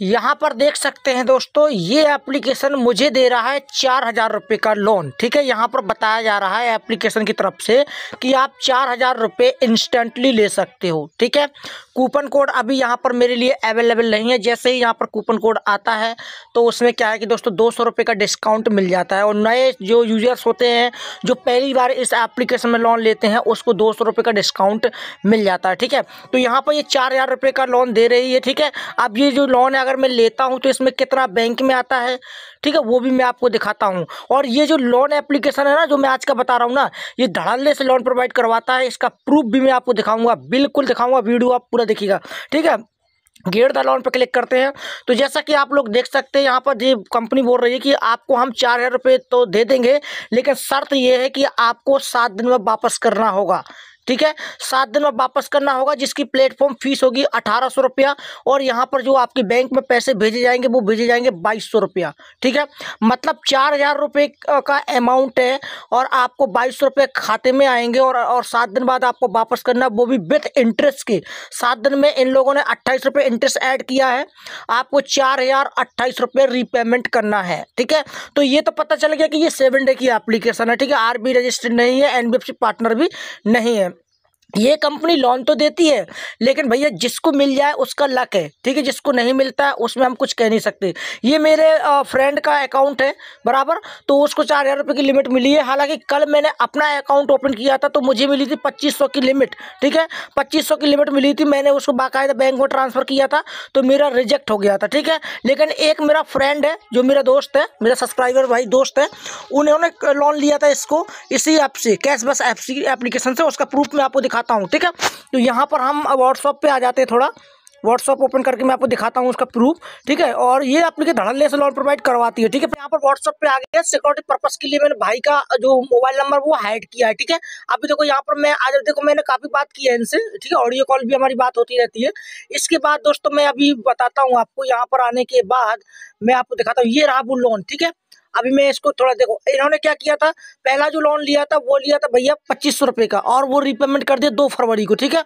यहाँ पर देख सकते हैं दोस्तों ये एप्लीकेशन मुझे दे रहा है चार हज़ार रुपये का लोन ठीक है यहाँ पर बताया जा रहा है एप्लीकेशन की तरफ से कि आप चार हज़ार रुपये इंस्टेंटली ले सकते हो ठीक है कूपन कोड अभी यहाँ पर मेरे लिए अवेलेबल नहीं है जैसे ही यहाँ पर कूपन कोड आता है तो उसमें क्या है कि दोस्तों दो सौ का डिस्काउंट मिल जाता है और नए जो यूज़र्स होते हैं जो पहली बार इस एप्लीकेशन में लोन लेते हैं उसको दो सौ का डिस्काउंट मिल जाता है ठीक है तो यहाँ पर ये चार हज़ार का लोन दे रही है ठीक है अब ये जो लोन है अगर अगर मैं लेता हूँ तो इसमें कितना बैंक में आता है ठीक है वो भी मैं आपको दिखाता हूँ और ये जो लोन एप्लीकेशन है ना जो मैं आज का बता रहा हूँ ना ये धड़ल्ले से लोन प्रोवाइड करवाता है इसका प्रूफ भी मैं आपको दिखाऊँगा बिल्कुल दिखाऊँगा वीडियो आप पूरा देखिएगा ठीक है गेट द लोन पर क्लिक करते हैं तो जैसा कि आप लोग देख सकते हैं यहाँ पर जी कंपनी बोल रही है कि आपको हम चार हज़ार रुपये तो दे देंगे लेकिन शर्त यह है कि आपको सात दिन में वापस करना होगा ठीक है सात दिन में वापस करना होगा जिसकी प्लेटफॉर्म फीस होगी अठारह सौ रुपया और यहाँ पर जो आपके बैंक में पैसे भेजे जाएंगे वो भेजे जाएंगे बाईस सौ रुपया ठीक है मतलब चार हज़ार रुपये का अमाउंट है और आपको बाईस सौ रुपये खाते में आएंगे और और सात दिन बाद आपको वापस करना वो भी विथ इंटरेस्ट के सात दिन में इन लोगों ने अट्ठाईस रुपये इंटरेस्ट ऐड किया है आपको चार हज़ार अट्ठाईस रुपये रीपेमेंट करना है ठीक है तो ये तो पता चल गया कि ये सेवन डे की एप्लीकेशन है ठीक है आर रजिस्टर्ड नहीं है एन पार्टनर भी नहीं है ये कंपनी लोन तो देती है लेकिन भैया जिसको मिल जाए उसका लक है ठीक है जिसको नहीं मिलता है उसमें हम कुछ कह नहीं सकते ये मेरे फ्रेंड का अकाउंट है बराबर तो उसको चार हज़ार रुपये की लिमिट मिली है हालांकि कल मैंने अपना अकाउंट ओपन किया था तो मुझे मिली थी पच्चीस सौ की लिमिट ठीक है पच्चीस सौ की लिमिट मिली थी मैंने उसको बाकायदा बैंक में ट्रांसफ़र किया था तो मेरा रिजेक्ट हो गया था ठीक है लेकिन एक मेरा फ्रेंड है जो मेरा दोस्त है मेरा सब्सक्राइबर भाई दोस्त है उन्होंने लोन लिया था इसको इसी ऐप से कैश बस ऐप एप्लीकेशन से उसका प्रूफ मैं आपको दिखा दिखाता हूँ ठीक है तो यहाँ पर हम व्हाट्सअप पर आ जाते हैं थोड़ा व्हाट्सअप ओपन करके मैं आपको दिखाता हूँ उसका प्रूफ ठीक है और ये आपके धड़ल्ले से लोन प्रोवाइड करवाती है ठीक है यहाँ पर व्हाट्सअप पे आ गया है सिक्योरिटी पर्पज के लिए मैंने भाई का जो मोबाइल नंबर वो हाइड किया है ठीक है अभी देखो यहाँ पर मैं आज देखो मैंने काफ़ी बात की है इनसे ठीक है ऑडियो कॉल भी हमारी बात होती रहती है इसके बाद दोस्तों मैं अभी बताता हूँ आपको यहाँ पर आने के बाद मैं आपको दिखाता हूँ ये रहा वो लोन ठीक है अभी मैं इसको थोड़ा देखो इन्होंने क्या किया था पहला जो लोन लिया था वो लिया था भैया पच्चीस सौ रुपये का और वो रिपेमेंट कर दिया दो फरवरी को ठीक है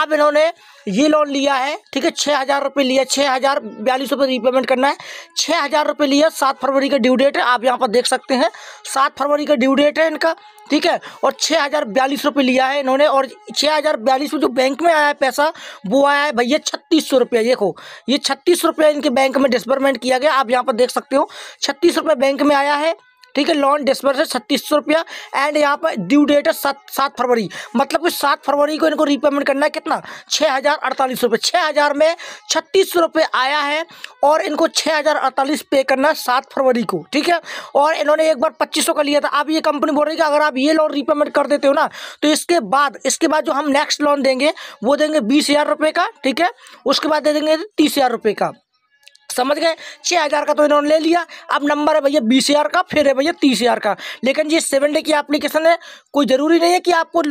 अब इन्होंने ये लोन लिया है ठीक है छः हज़ार रुपये लिया छः हज़ार बयालीस रुपये रिपेमेंट करना है छः हज़ार रुपये लिया सात फरवरी का ड्यू डेट है आप यहाँ पर देख सकते हैं सात फरवरी का ड्यू डेट है इनका ठीक है और छः हज़ार बयालीस रुपये लिया है इन्होंने और छः हज़ार बयालीस में जो बैंक में आया है पैसा वो आया है भैया छत्तीस सौ रुपया देखो ये छत्तीस रुपया इनके बैंक में डिस्बर्मेंट किया गया आप यहाँ पर देख सकते हो छत्तीस रुपये बैंक में आया है ठीक है लोन डिस्बर्स है छत्तीस सौ रुपया एंड यहाँ पर ड्यू डेट है सात सात फरवरी मतलब कि सात फरवरी को इनको रीपेमेंट करना है कितना छः हज़ार अड़तालीस रुपये छः हज़ार में छत्तीस सौ रुपये आया है और इनको छः हज़ार अड़तालीस पे करना है सात फरवरी को ठीक है और इन्होंने एक बार पच्चीस सौ का लिया था अब ये कंपनी बोल रही है कि अगर आप ये लोन रीपेमेंट कर देते हो ना तो इसके बाद इसके बाद जो हम नेक्स्ट लोन देंगे वो देंगे बीस हज़ार रुपये का ठीक है उसके बाद दे देंगे तीस हज़ार रुपये का समझ गए छः हज़ार का तो इन्होंने ले लिया अब नंबर है भैया बीस हज़ार का फिर है भैया तीस हज़ार का लेकिन ये सेवन डे की एप्लीकेशन है कोई ज़रूरी नहीं है कि आपको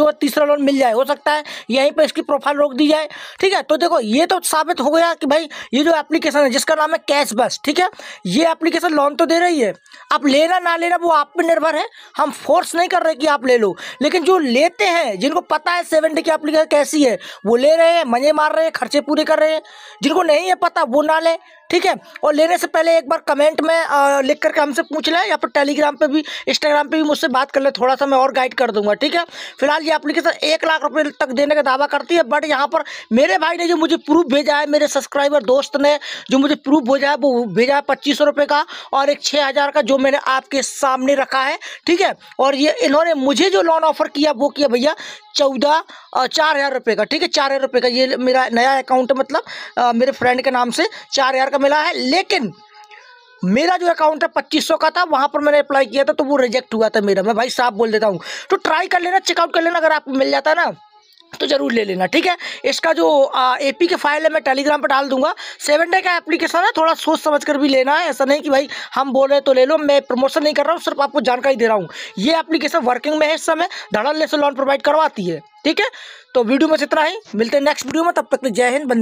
जो तीसरा लोन मिल जाए हो सकता है यहीं पर इसकी प्रोफाइल रोक दी जाए ठीक है तो देखो ये तो साबित हो गया कि भाई ये जो एप्लीकेशन है जिसका नाम है कैश बस ठीक है ये एप्लीकेशन लोन तो दे रही है आप लेना ना लेना वो आप पर निर्भर है हम फोर्स नहीं कर रहे कि आप ले लो लेकिन जो लेते हैं जिनको पता है सेवन डे की एप्लीकेशन कैसी है वो ले रहे हैं मजे मार रहे हैं खर्चे पूरे कर रहे हैं जिनको नहीं है पता वो ना ले ठीक है और लेने से पहले एक बार कमेंट में लिख करके हमसे पूछ लें या फिर टेलीग्राम पे भी इंस्टाग्राम पे भी मुझसे बात कर ले थोड़ा सा मैं और गाइड कर दूंगा ठीक है फिलहाल ये एप्लीकेशन एक लाख रुपए तक देने का दावा करती है बट यहाँ पर मेरे भाई ने जो मुझे प्रूफ भेजा है मेरे सब्सक्राइबर दोस्त ने जो मुझे प्रूफ भेजा है वो भेजा है पच्चीस का और एक छः का जो मैंने आपके सामने रखा है ठीक है और ये इन्होंने मुझे जो लोन ऑफर किया वो किया भैया चौदह चार हज़ार रुपये का ठीक है चार हज़ार रुपये का ये मेरा नया अकाउंट है मतलब मेरे फ्रेंड के नाम से चार चार हज़ार का मिला है लेकिन मेरा जो अकाउंट है पच्चीस सौ का था वहां पर मैंने अप्लाई किया था तो वो रिजेक्ट हुआ था मेरा मैं भाई साफ बोल देता हूँ तो ट्राई कर लेना चेकआउट कर लेना अगर आपको मिल जाता ना तो ज़रूर ले लेना ठीक है इसका जो ए पी के फाइल है मैं टेलीग्राम पर डाल दूंगा सेवन डे का एप्लीकेशन है थोड़ा सोच समझ कर भी लेना है ऐसा नहीं कि भाई हम बोल रहे तो ले लो मैं प्रमोशन नहीं कर रहा हूँ सिर्फ आपको जानकारी दे रहा हूँ ये एप्लीकेशन वर्किंग में है इस समय धड़ल्ले से लोन प्रोवाइड करवाती है ठीक है तो वीडियो में इतना ही मिलते हैं नेक्स्ट वीडियो में तब तक जय हिंद